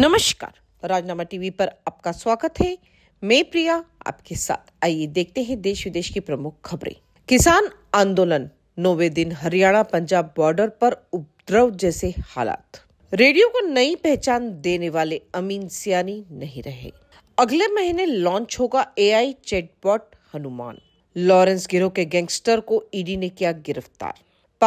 नमस्कार राजनामा टीवी पर आपका स्वागत है मैं प्रिया आपके साथ आइए देखते हैं देश विदेश की प्रमुख खबरें किसान आंदोलन नौवे दिन हरियाणा पंजाब बॉर्डर पर उपद्रव जैसे हालात रेडियो को नई पहचान देने वाले अमीन सियानी नहीं रहे अगले महीने लॉन्च होगा एआई चैटबॉट हनुमान लॉरेंस गिरोह के गैंगस्टर को ईडी ने किया गिरफ्तार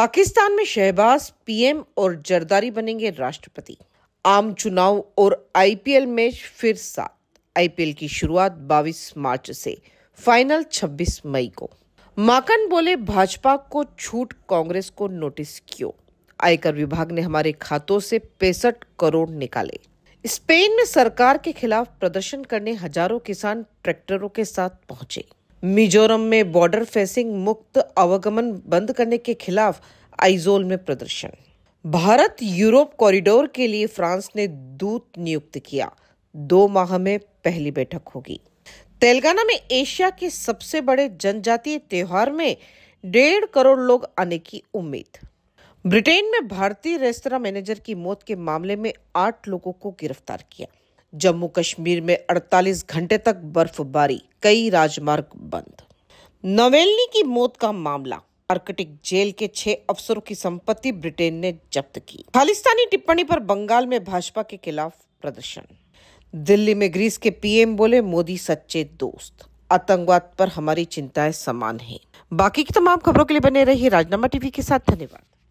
पाकिस्तान में शहबाज पीएम और जरदारी बनेंगे राष्ट्रपति आम चुनाव और आईपीएल में फिर सात आईपीएल की शुरुआत 22 मार्च से फाइनल 26 मई को माकन बोले भाजपा को छूट कांग्रेस को नोटिस क्यों आयकर विभाग ने हमारे खातों से पैंसठ करोड़ निकाले स्पेन में सरकार के खिलाफ प्रदर्शन करने हजारों किसान ट्रैक्टरों के साथ पहुंचे मिजोरम में बॉर्डर फेसिंग मुक्त आवागमन बंद करने के खिलाफ आइजोल में प्रदर्शन भारत यूरोप कॉरिडोर के लिए फ्रांस ने दूत नियुक्त किया दो माह में पहली बैठक होगी तेलंगाना में एशिया के सबसे बड़े जनजातीय त्योहार में डेढ़ करोड़ लोग आने की उम्मीद ब्रिटेन में भारतीय रेस्तरा मैनेजर की मौत के मामले में आठ लोगों को गिरफ्तार किया जम्मू कश्मीर में 48 घंटे तक बर्फबारी कई राजमार्ग बंद नवेलनी की मौत का मामला आर्कटिक जेल के छह अफसरों की संपत्ति ब्रिटेन ने जब्त की खालिस्तानी टिप्पणी पर बंगाल में भाजपा के खिलाफ प्रदर्शन दिल्ली में ग्रीस के पीएम बोले मोदी सच्चे दोस्त आतंकवाद पर हमारी चिंताएं समान हैं। बाकी की तमाम खबरों के लिए बने रही राजनामा टीवी के साथ धन्यवाद